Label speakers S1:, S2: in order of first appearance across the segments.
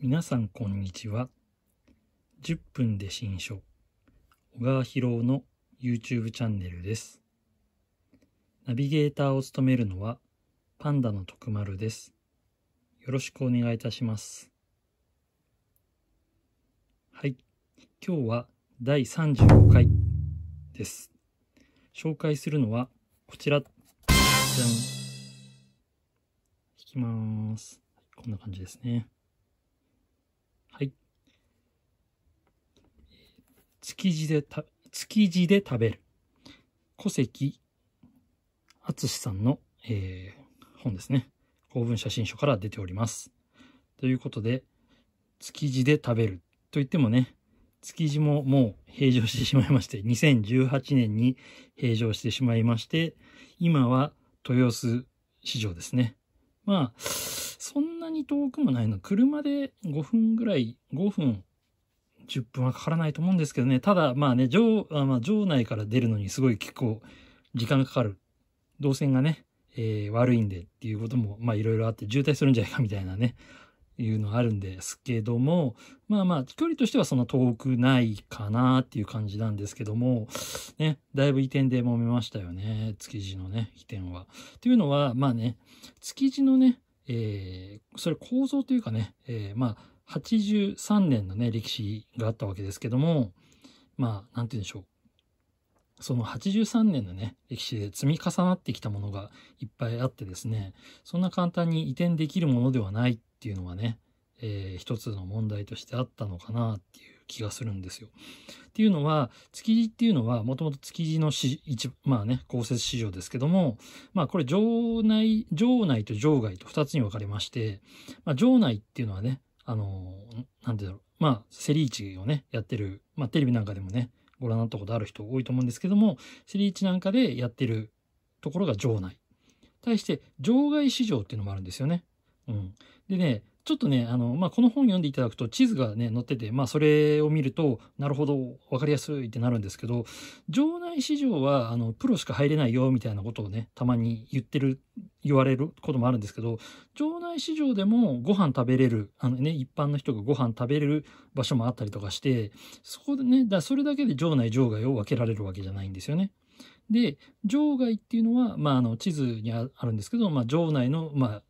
S1: 皆さんこんにちは。10分で新書、小川博夫の YouTube チャンネルです。ナビゲーターを務めるのは、パンダの徳丸です。よろしくお願いいたします。はい。今日は第35回です。紹介するのは、こちら。じゃん。引きます。こんな感じですね。築地でた、築地で食べる。古関淳さんの、えー、本ですね。公文写真書から出ております。ということで、築地で食べるといってもね、築地ももう閉場してしまいまして、2018年に閉場してしまいまして、今は豊洲市場ですね。まあ、そんなに遠くもないの。車で5分ぐらい、5分10分はかからないと思うんですけどね。ただ、まあね、場、まあ、場内から出るのにすごい結構時間がかかる。動線がね、えー、悪いんでっていうことも、まあいろいろあって渋滞するんじゃないかみたいなね、いうのあるんですけども、まあまあ、距離としてはそんな遠くないかなっていう感じなんですけども、ね、だいぶ移転で揉めましたよね。築地のね、移転は。というのは、まあね、築地のね、えー、それ構造というかね、えー、まあ、83年のね、歴史があったわけですけども、まあ、なんて言うんでしょう。その83年のね、歴史で積み重なってきたものがいっぱいあってですね、そんな簡単に移転できるものではないっていうのはね、えー、一つの問題としてあったのかなっていう気がするんですよ。っていうのは、築地っていうのは、もともと築地の市、一、まあね、公設市場ですけども、まあこれ、場内、場内と場外と二つに分かれまして、まあ場内っていうのはね、あの、なんて言うんだろう。まあ、セリーチをね、やってる、まあ、テレビなんかでもね、ご覧になったことある人多いと思うんですけども、セリーチなんかでやってるところが場内。対して、場外市場っていうのもあるんですよね。うん。でね、ちょっとね、あの、まあ、この本読んでいただくと地図がね、載ってて、まあ、それを見ると、なるほど、分かりやすいってなるんですけど、場内市場は、あの、プロしか入れないよ、みたいなことをね、たまに言ってる言われることもあるんですけど、場内市場でもご飯食べれる、あのね、一般の人がご飯食べれる場所もあったりとかして、そこでね、だそれだけで場内、場外を分けられるわけじゃないんですよね。で、場外っていうのは、まあ、あの、地図にあるんですけど、まあ、場内の、まあ、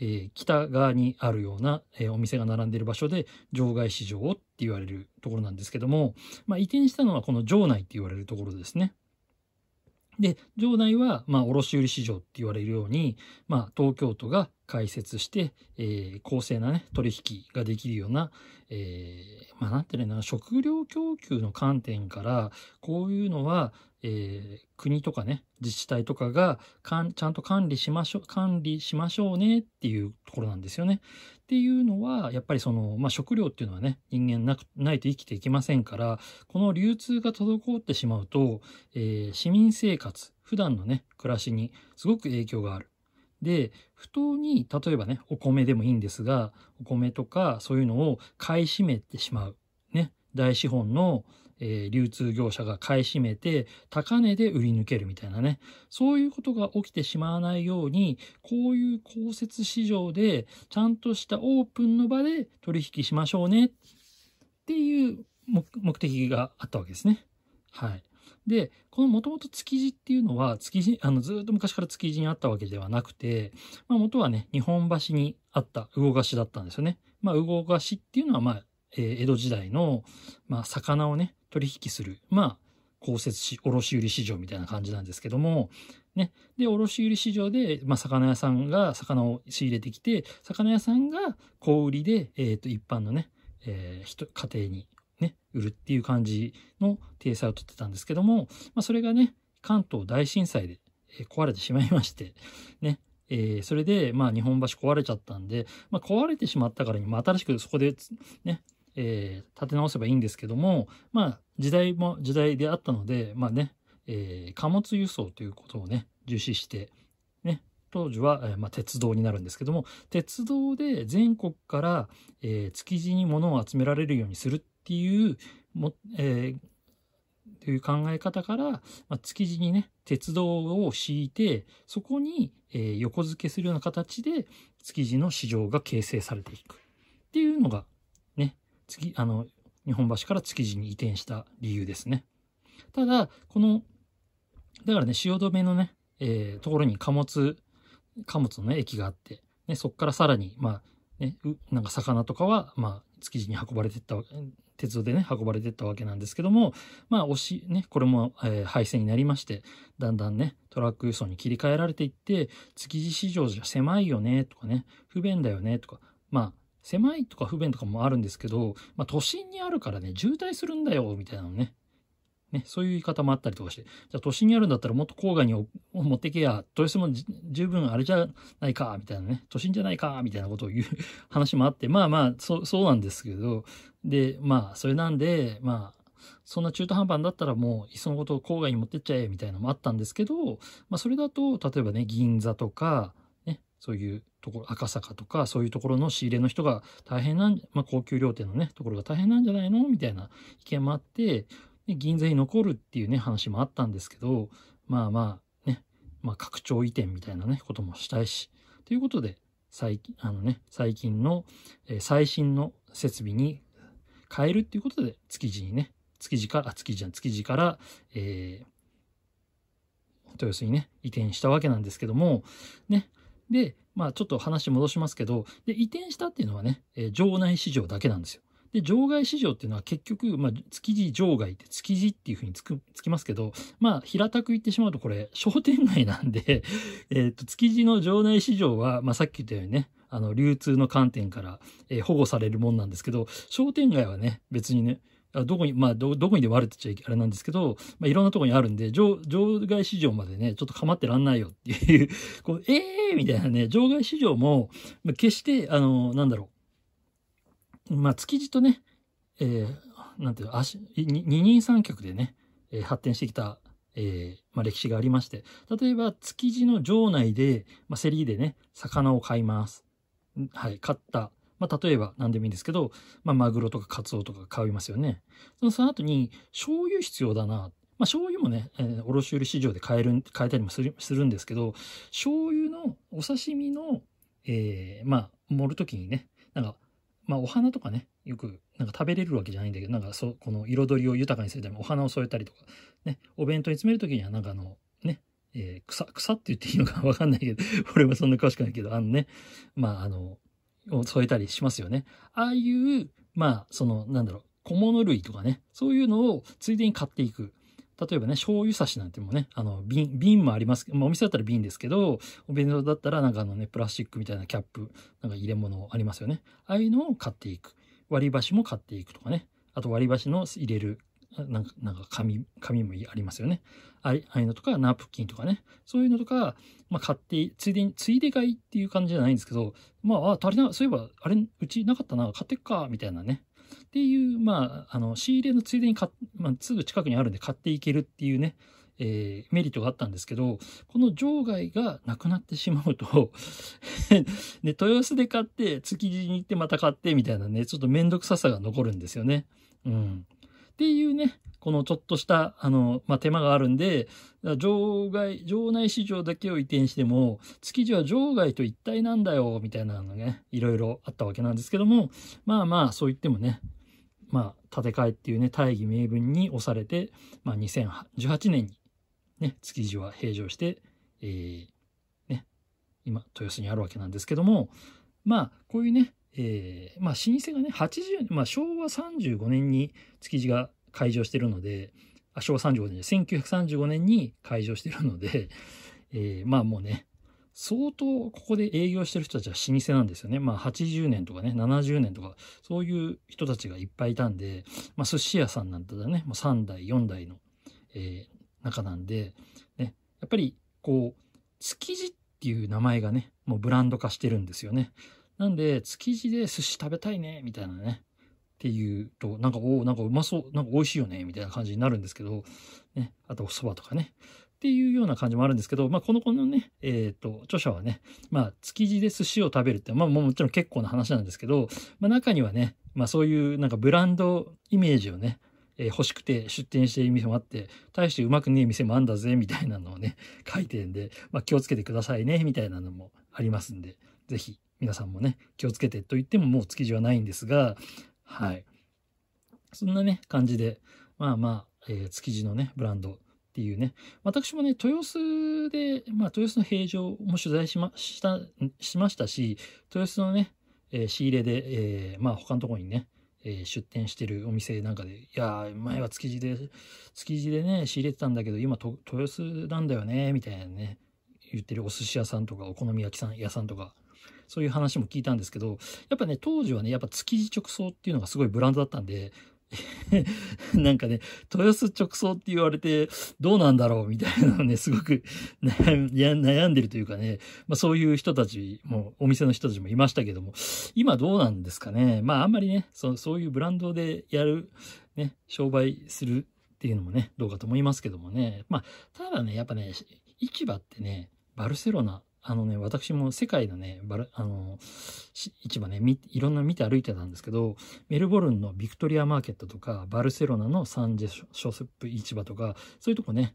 S1: えー、北側にあるような、えー、お店が並んでいる場所で場外市場って言われるところなんですけども、まあ、移転したのはこの場内って言われるところですね。で、場内は、まあ、卸売市場って言われるように、まあ、東京都が解説して、えー、公正なね、取引ができるような、えー、まあ、なんていうのかな、食料供給の観点から、こういうのは、えー、国とかね、自治体とかがかん、ちゃんと管理しましょう、管理しましょうねっていうところなんですよね。っていうのは、やっぱりその、まあ、食料っていうのはね、人間なく、ないと生きていけませんから、この流通が滞ってしまうと、えー、市民生活、普段のね、暮らしにすごく影響がある。で、不当に、例えばね、お米でもいいんですが、お米とかそういうのを買い占めてしまう。ね。大資本の、えー、流通業者が買い占めて、高値で売り抜けるみたいなね。そういうことが起きてしまわないように、こういう公設市場で、ちゃんとしたオープンの場で取引しましょうね。っていう目的があったわけですね。はい。で、このもともと築地っていうのは、築地、あの、ずっと昔から築地にあったわけではなくて、まあ、元はね、日本橋にあった魚河岸だったんですよね。まあ、魚河岸っていうのは、まあ、えー、江戸時代の、まあ、魚をね、取引する、まあ、公設し、卸売市場みたいな感じなんですけども、ね。で、卸売市場で、まあ、魚屋さんが魚を仕入れてきて、魚屋さんが小売りで、えっ、ー、と、一般のね、えー、家庭にね、売るっていう感じの体裁をとってたんですけども、まあ、それがね、関東大震災で壊れてしまいまして、ね、えー、それで、まあ、日本橋壊れちゃったんで、まあ、壊れてしまったからに、まあ、新しくそこで、ね、えー、立て直せばいいんですけども、まあ、時代も時代であったので、まあね、えー、貨物輸送ということをね、重視して、ね、当時は、えまあ、鉄道になるんですけども、鉄道で全国から、え築地に物を集められるようにするっっていうも、えー、という考え方から、まあ、築地にね、鉄道を敷いて、そこに、えー、横付けするような形で、築地の市場が形成されていく。っていうのが、ね、次、あの、日本橋から築地に移転した理由ですね。ただ、この、だからね、汐留のね、えー、ところに貨物、貨物の、ね、駅があって、ね、そこからさらに、まあ、ね、なんか魚とかは、まあ、築地に運ばれてったわけ、鉄道でね、運ばれてったわけなんですけども、まあ、押し、ね、これも、えー、廃線になりまして、だんだんね、トラック輸送に切り替えられていって、築地市場じゃ狭いよね、とかね、不便だよね、とか、まあ、狭いとか不便とかもあるんですけど、まあ、都心にあるからね、渋滞するんだよ、みたいなのね、ね、そういう言い方もあったりとかして、じゃあ都心にあるんだったらもっと郊外に持ってけや、豊洲も十分あれじゃないか、みたいなね、都心じゃないか、みたいなことを言う 話もあって、まあまあ、そう、そうなんですけど、で、まあ、それなんで、まあ、そんな中途半端だったらもう、いっそのことを郊外に持ってっちゃえ、みたいなのもあったんですけど、まあ、それだと、例えばね、銀座とか、ね、そういうところ、赤坂とか、そういうところの仕入れの人が大変なん、まあ、高級料亭のね、ところが大変なんじゃないのみたいな意見もあって、ね、銀座に残るっていうね、話もあったんですけど、まあまあ、ね、まあ拡張移転みたいなね、こともしたいし、ということで、最近、あのね、最近の、えー、最新の設備に変えるっていうことで、築地にね、築地から、あ、築地じゃん、築地から、えー、豊洲にね、移転したわけなんですけども、ね、で、まあちょっと話戻しますけど、で、移転したっていうのはね、えー、場内市場だけなんですよ。で、場外市場っていうのは結局、まあ、築地場外って築地っていうふうにつく、つきますけど、まあ、平たく言ってしまうとこれ、商店街なんで えっと、築地の場内市場は、まあ、さっき言ったようにね、あの、流通の観点から、え保護されるもんなんですけど、商店街はね、別にね、どこに、まあど、どこにでもあるって言っちゃあれなんですけど、まあ、いろんなとこにあるんで、場、場外市場までね、ちょっと構ってらんないよっていう こう、ええー、みたいなね、場外市場も、まあ、決して、あの、なんだろう、まあ、築地とね、えー、なんていう足、二人三脚でね、えー、発展してきた、えー、まあ、歴史がありまして、例えば築地の城内で、まあ、リりでね、魚を買います。はい、買った。まあ、例えば何でもいいんですけど、まあ、マグロとかカツオとか買いますよね。そのその後に、醤油必要だな。まあ、醤油もね、えー、卸売市場で買える、買えたりもするするんですけど、醤油のお刺身の、えー、まあ、盛るときにね、なんか、まあお花とかね、よくなんか食べれるわけじゃないんだけど、なんかそう、この彩りを豊かにするためにお花を添えたりとか、ね、お弁当に詰めるときにはなんかあの、ね、えー、草、草って言っていいのか わかんないけど、俺はそんな詳しくないけど、あのね、まああの、を添えたりしますよね。ああいう、まあその、なんだろう、小物類とかね、そういうのをついでに買っていく。例えばね、醤油差しなんてもね、あの、瓶、瓶もありますけど、まあ、お店だったら瓶ですけど、お弁当だったらなんかあのね、プラスチックみたいなキャップ、なんか入れ物ありますよね。ああいうのを買っていく。割り箸も買っていくとかね。あと割り箸の入れる、なんか、なんか紙、紙もありますよね。ああいうのとか、ナプキンとかね。そういうのとか、まあ、買って、ついでに、ついで買いっていう感じじゃないんですけど、まあ、あ、足りな、そういえば、あれ、うちなかったな、買ってっか、みたいなね。っていう、まあ、あの、仕入れのついでに買、まあ、すぐ近くにあるんで買っていけるっていうね、えー、メリットがあったんですけど、この場外がなくなってしまうとね、豊洲で買って、築地に行ってまた買ってみたいなね、ちょっとめんどくささが残るんですよね。うん。っていうね、このちょっとした、あの、まあ、手間があるんで、場外、場内市場だけを移転しても、築地は場外と一体なんだよ、みたいなのがね、いろいろあったわけなんですけども、まあまあ、そう言ってもね、まあ、建て替えっていうね、大義名分に押されて、まあ、2018年に、ね、築地は平常して、えー、ね、今、豊洲にあるわけなんですけども、まあ、こういうね、えー、まあ老舗がね、80、まあ昭和35年に築地が開場してるので、あ、昭和35年1935年に開場してるので、えー、まあもうね、相当ここで営業してる人たちは老舗なんですよね。まあ80年とかね、70年とか、そういう人たちがいっぱいいたんで、まあ寿司屋さんなんだね、もう3代、4代の、えー、中なんで、ね、やっぱりこう、築地っていう名前がね、もうブランド化してるんですよね。なんで、築地で寿司食べたいね、みたいなね。っていうと、なんか、おなんかうまそう、なんか美味しいよね、みたいな感じになるんですけど、ね。あと、蕎麦とかね。っていうような感じもあるんですけど、まあ、この子のね、えっ、ー、と、著者はね、まあ、築地で寿司を食べるって、まあ、もちろん結構な話なんですけど、まあ、中にはね、まあ、そういうなんかブランドイメージをね、えー、欲しくて出店している店もあって、大してうまくねえ店もあんだぜ、みたいなのをね、書いてんで、まあ、気をつけてくださいね、みたいなのもありますんで、ぜひ皆さんもね、気をつけてと言ってももう築地はないんですが、はい。そんなね、感じで、まあまあ、えー、築地のね、ブランドっていうね、私もね、豊洲で、まあ、豊洲の平常も取材しました、しましたし、豊洲のね、えー、仕入れで、えー、まあ、他のところにね、え出店してるお店なんかで、いや、前は築地で、築地でね、仕入れてたんだけど、今、豊洲なんだよね、みたいなね、言ってるお寿司屋さんとか、お好み焼きさん屋さんとか、そういう話も聞いたんですけど、やっぱね、当時はね、やっぱ築地直送っていうのがすごいブランドだったんで、なんかね、豊洲直送って言われてどうなんだろうみたいなのね、すごく悩んでるというかね、まあそういう人たちも、お店の人たちもいましたけども、今どうなんですかね。まああんまりね、そそういうブランドでやる、ね、商売するっていうのもね、どうかと思いますけどもね。まあ、ただね、やっぱね、市場ってね、バルセロナあのね、私も世界のね、バラあの、市場ねいろんな見て歩いてたんですけど、メルボルンのビクトリアマーケットとか、バルセロナのサンジェショスップ市場とか、そういうとこね、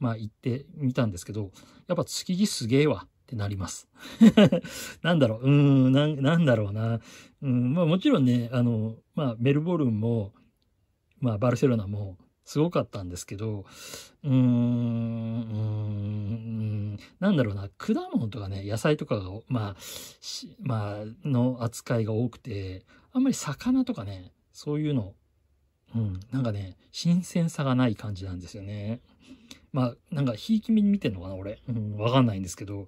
S1: まあ行ってみたんですけど、やっぱ築地すげえわってなります。なんだろう、うーん、ななんだろうな。うん、まあもちろんね、あの、まあメルボルンも、まあバルセロナも、すごかったんですけど、うーん、うーん、なんだろうな、果物とかね、野菜とかが、まあ、まあ、の扱いが多くて、あんまり魚とかね、そういうの、うん、なんかね、新鮮さがない感じなんですよね。まあ、なんか、ひいき目に見てんのかな、俺。うん、わかんないんですけど、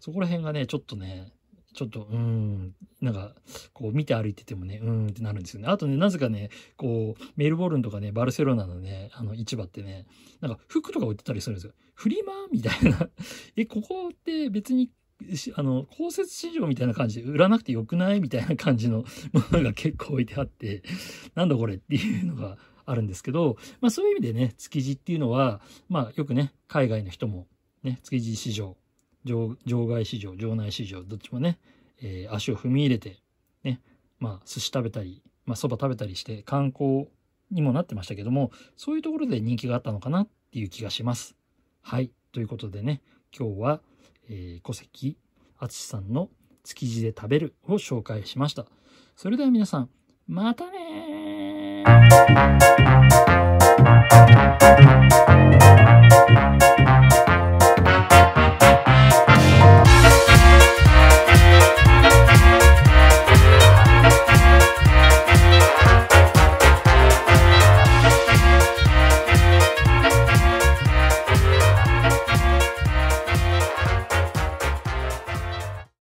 S1: そこら辺がね、ちょっとね、ちょっと、うん、なんか、こう見て歩いててもね、うんってなるんですよね。あとね、なぜかね、こう、メルボルンとかね、バルセロナのね、あの市場ってね、なんか服とか売ってたりするんですよ。フリマみたいな え、ここって別に、あの、公設市場みたいな感じで売らなくてよくないみたいな感じの ものが結構置いてあって、なんだこれっていうのがあるんですけど、まあそういう意味でね、築地っていうのは、まあよくね、海外の人もね、築地市場場外市場、場内市場、どっちもね、えー、足を踏み入れて、ね、まあ、寿司食べたり、まあ、食べたりして、観光にもなってましたけども、そういうところで人気があったのかなっていう気がします。はい。ということでね、今日は、えー、古関敦さんの築地で食べるを紹介しました。それでは皆さん、またね